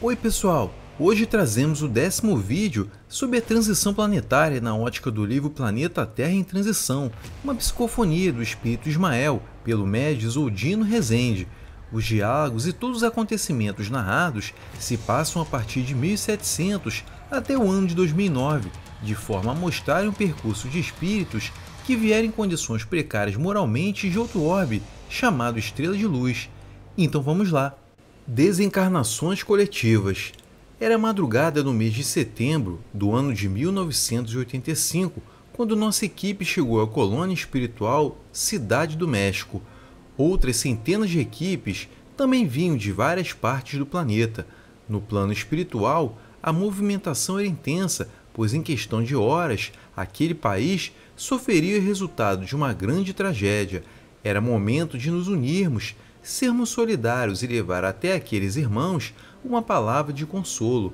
Oi pessoal, hoje trazemos o décimo vídeo sobre a transição planetária na ótica do livro Planeta Terra em Transição, uma psicofonia do espírito Ismael, pelo Médios Oldino Rezende. Os diálogos e todos os acontecimentos narrados se passam a partir de 1700 até o ano de 2009, de forma a mostrar um percurso de espíritos que vieram em condições precárias moralmente de outro orbe, chamado Estrela de Luz. Então vamos lá! Desencarnações coletivas. Era madrugada no mês de setembro do ano de 1985, quando nossa equipe chegou à colônia espiritual Cidade do México. Outras centenas de equipes também vinham de várias partes do planeta. No plano espiritual, a movimentação era intensa, pois em questão de horas, aquele país sofreria o resultado de uma grande tragédia. Era momento de nos unirmos sermos solidários e levar até aqueles irmãos uma palavra de consolo,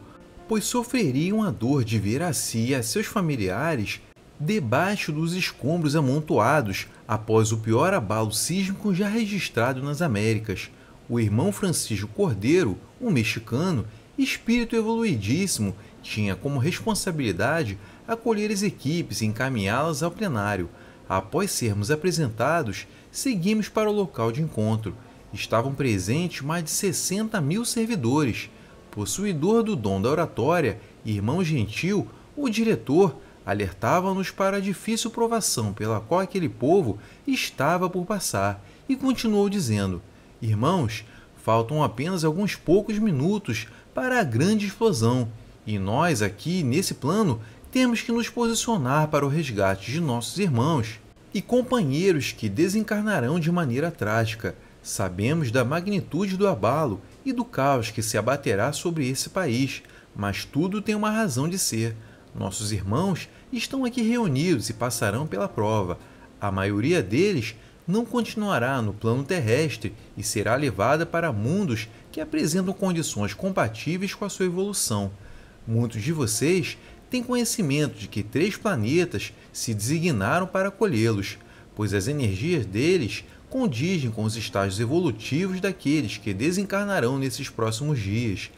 pois sofreriam a dor de ver a si e a seus familiares debaixo dos escombros amontoados após o pior abalo sísmico já registrado nas Américas. O irmão Francisco Cordeiro, um mexicano, espírito evoluidíssimo, tinha como responsabilidade acolher as equipes e encaminhá-las ao plenário. Após sermos apresentados, seguimos para o local de encontro estavam presentes mais de 60 mil servidores, possuidor do dom da oratória, irmão gentil, o diretor alertava-nos para a difícil provação pela qual aquele povo estava por passar e continuou dizendo: Irmãos, faltam apenas alguns poucos minutos para a grande explosão, e nós aqui nesse plano temos que nos posicionar para o resgate de nossos irmãos e companheiros que desencarnarão de maneira trágica. Sabemos da magnitude do abalo e do caos que se abaterá sobre esse país, mas tudo tem uma razão de ser. Nossos irmãos estão aqui reunidos e passarão pela prova. A maioria deles não continuará no plano terrestre e será levada para mundos que apresentam condições compatíveis com a sua evolução. Muitos de vocês têm conhecimento de que três planetas se designaram para acolhê-los, pois as energias deles condizem com os estágios evolutivos daqueles que desencarnarão nesses próximos dias.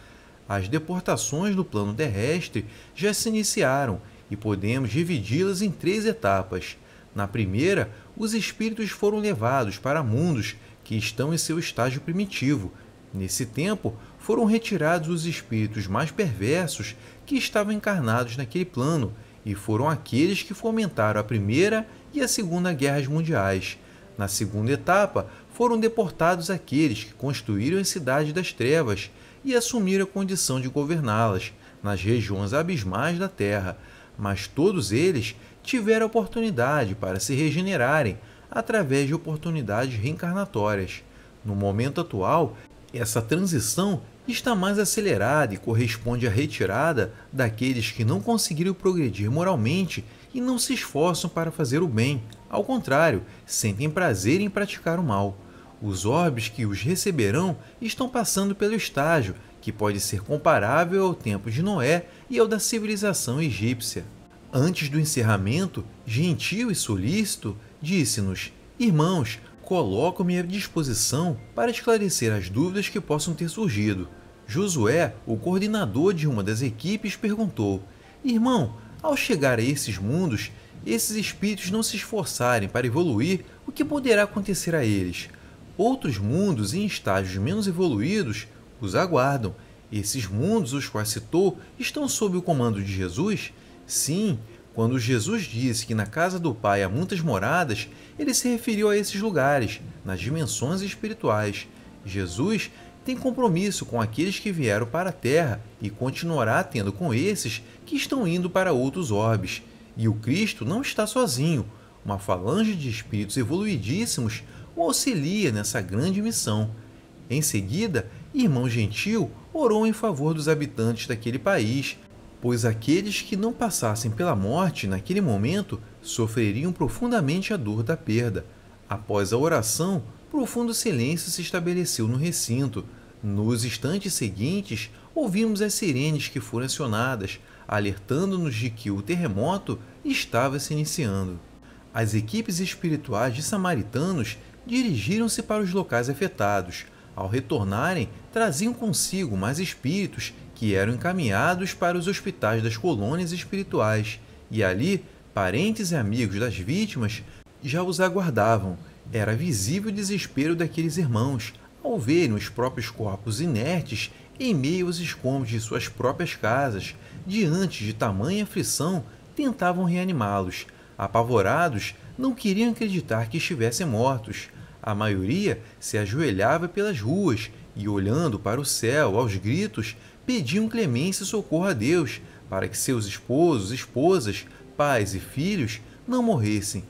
As deportações no plano terrestre já se iniciaram e podemos dividi-las em três etapas. Na primeira, os espíritos foram levados para mundos que estão em seu estágio primitivo. Nesse tempo, foram retirados os espíritos mais perversos que estavam encarnados naquele plano e foram aqueles que fomentaram a Primeira e a Segunda Guerras Mundiais na segunda etapa, foram deportados aqueles que construíram as cidades das trevas e assumiram a condição de governá-las, nas regiões abismais da terra, mas todos eles tiveram oportunidade para se regenerarem através de oportunidades reencarnatórias. No momento atual, essa transição está mais acelerada e corresponde à retirada daqueles que não conseguiram progredir moralmente e não se esforçam para fazer o bem, ao contrário, sentem prazer em praticar o mal. Os orbes que os receberão estão passando pelo estágio, que pode ser comparável ao tempo de Noé e ao da civilização egípcia. Antes do encerramento, gentil e solícito, disse-nos: Irmãos, coloco-me à disposição para esclarecer as dúvidas que possam ter surgido. Josué, o coordenador de uma das equipes, perguntou: Irmão, ao chegar a esses mundos, esses espíritos não se esforçarem para evoluir, o que poderá acontecer a eles? Outros mundos em estágios menos evoluídos os aguardam. Esses mundos, os quais citou, estão sob o comando de Jesus? Sim, quando Jesus disse que na casa do Pai há muitas moradas, ele se referiu a esses lugares, nas dimensões espirituais. Jesus tem compromisso com aqueles que vieram para a Terra e continuará tendo com esses que estão indo para outros orbes. E o Cristo não está sozinho. Uma falange de espíritos evoluidíssimos o auxilia nessa grande missão. Em seguida, Irmão Gentil orou em favor dos habitantes daquele país, pois aqueles que não passassem pela morte naquele momento sofreriam profundamente a dor da perda. Após a oração, profundo silêncio se estabeleceu no recinto. Nos instantes seguintes, ouvimos as sirenes que foram acionadas, alertando-nos de que o terremoto estava se iniciando. As equipes espirituais de samaritanos dirigiram-se para os locais afetados. Ao retornarem, traziam consigo mais espíritos que eram encaminhados para os hospitais das colônias espirituais, e ali, parentes e amigos das vítimas já os aguardavam, era visível o desespero daqueles irmãos ao verem os próprios corpos inertes em meio aos escombros de suas próprias casas. Diante de tamanha aflição, tentavam reanimá-los. Apavorados, não queriam acreditar que estivessem mortos. A maioria se ajoelhava pelas ruas e, olhando para o céu aos gritos, pediam clemência e socorro a Deus para que seus esposos, esposas, pais e filhos não morressem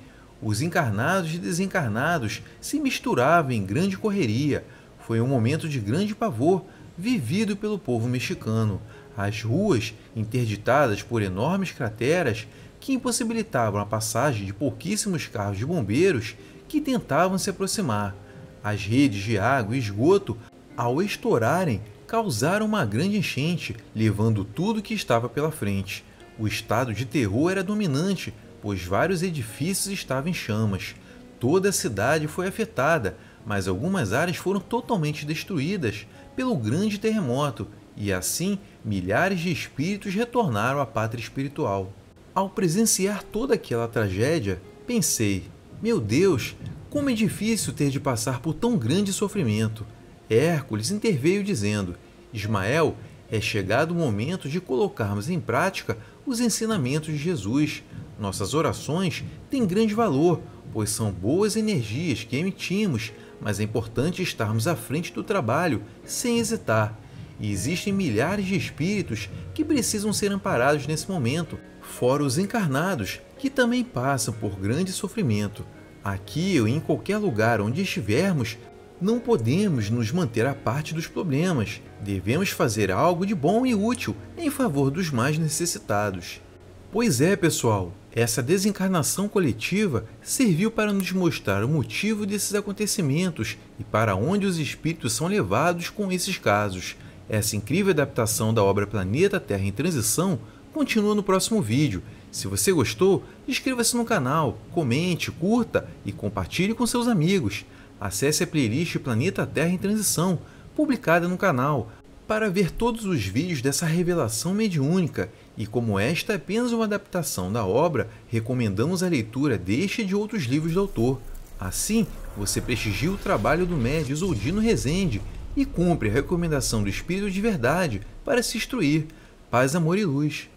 os encarnados e desencarnados se misturavam em grande correria. Foi um momento de grande pavor vivido pelo povo mexicano. As ruas, interditadas por enormes crateras, que impossibilitavam a passagem de pouquíssimos carros de bombeiros que tentavam se aproximar. As redes de água e esgoto, ao estourarem, causaram uma grande enchente, levando tudo que estava pela frente. O estado de terror era dominante pois vários edifícios estavam em chamas. Toda a cidade foi afetada, mas algumas áreas foram totalmente destruídas pelo grande terremoto, e assim milhares de espíritos retornaram à pátria espiritual. Ao presenciar toda aquela tragédia, pensei: meu Deus, como é difícil ter de passar por tão grande sofrimento. Hércules interveio dizendo: Ismael, é chegado o momento de colocarmos em prática os ensinamentos de Jesus, nossas orações têm grande valor, pois são boas energias que emitimos, mas é importante estarmos à frente do trabalho, sem hesitar. E existem milhares de espíritos que precisam ser amparados nesse momento, fora os encarnados, que também passam por grande sofrimento. Aqui ou em qualquer lugar onde estivermos, não podemos nos manter à parte dos problemas. Devemos fazer algo de bom e útil em favor dos mais necessitados. Pois é, pessoal, essa desencarnação coletiva serviu para nos mostrar o motivo desses acontecimentos e para onde os espíritos são levados com esses casos. Essa incrível adaptação da obra Planeta Terra em Transição continua no próximo vídeo. Se você gostou, inscreva-se no canal, comente, curta e compartilhe com seus amigos. Acesse a playlist Planeta Terra em Transição, publicada no canal para ver todos os vídeos dessa revelação mediúnica e como esta é apenas uma adaptação da obra, recomendamos a leitura deste e de outros livros do autor. Assim, você prestigia o trabalho do médio Zoldino Rezende e cumpre a recomendação do Espírito de Verdade para se instruir. Paz, amor e luz.